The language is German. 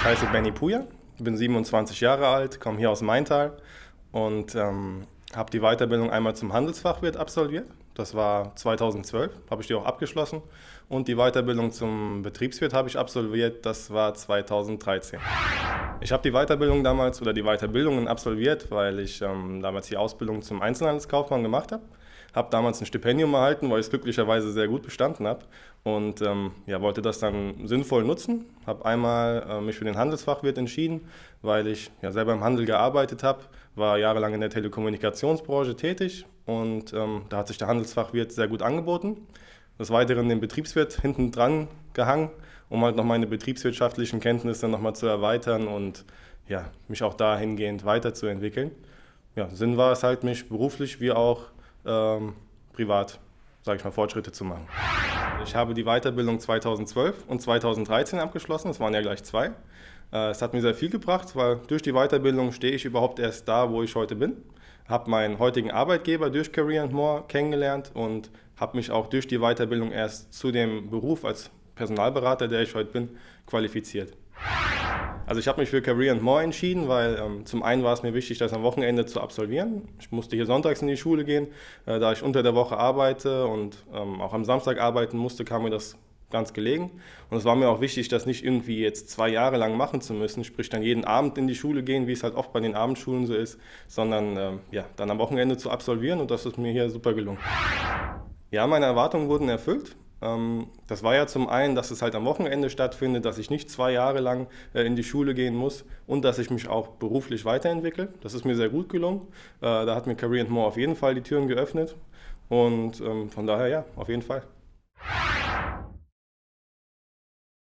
Ich heiße Benny Puja, bin 27 Jahre alt, komme hier aus Maintal und ähm, habe die Weiterbildung einmal zum Handelsfachwirt absolviert. Das war 2012, habe ich die auch abgeschlossen. Und die Weiterbildung zum Betriebswirt habe ich absolviert, das war 2013. Ich habe die Weiterbildung damals oder die Weiterbildungen absolviert, weil ich ähm, damals die Ausbildung zum Einzelhandelskaufmann gemacht habe. Habe damals ein Stipendium erhalten, weil ich es glücklicherweise sehr gut bestanden habe und ähm, ja, wollte das dann sinnvoll nutzen. Habe einmal äh, mich für den Handelsfachwirt entschieden, weil ich ja selber im Handel gearbeitet habe, war jahrelang in der Telekommunikationsbranche tätig und ähm, da hat sich der Handelsfachwirt sehr gut angeboten. Des Weiteren den Betriebswirt hinten dran gehangen um halt noch meine betriebswirtschaftlichen Kenntnisse nochmal zu erweitern und ja, mich auch dahingehend weiterzuentwickeln. Ja, Sinn war es halt, mich beruflich wie auch ähm, privat, sage ich mal, Fortschritte zu machen. Ich habe die Weiterbildung 2012 und 2013 abgeschlossen, es waren ja gleich zwei. Äh, es hat mir sehr viel gebracht, weil durch die Weiterbildung stehe ich überhaupt erst da, wo ich heute bin. Habe meinen heutigen Arbeitgeber durch Career and More kennengelernt und habe mich auch durch die Weiterbildung erst zu dem Beruf als Personalberater, der ich heute bin, qualifiziert. Also ich habe mich für Career and More entschieden, weil ähm, zum einen war es mir wichtig, das am Wochenende zu absolvieren. Ich musste hier sonntags in die Schule gehen. Äh, da ich unter der Woche arbeite und ähm, auch am Samstag arbeiten musste, kam mir das ganz gelegen. Und es war mir auch wichtig, das nicht irgendwie jetzt zwei Jahre lang machen zu müssen, sprich dann jeden Abend in die Schule gehen, wie es halt oft bei den Abendschulen so ist, sondern ähm, ja, dann am Wochenende zu absolvieren und das ist mir hier super gelungen. Ja, meine Erwartungen wurden erfüllt. Ähm, das war ja zum einen, dass es halt am Wochenende stattfindet, dass ich nicht zwei Jahre lang äh, in die Schule gehen muss und dass ich mich auch beruflich weiterentwickle. Das ist mir sehr gut gelungen. Äh, da hat mir Career and More auf jeden Fall die Türen geöffnet. Und ähm, von daher ja, auf jeden Fall.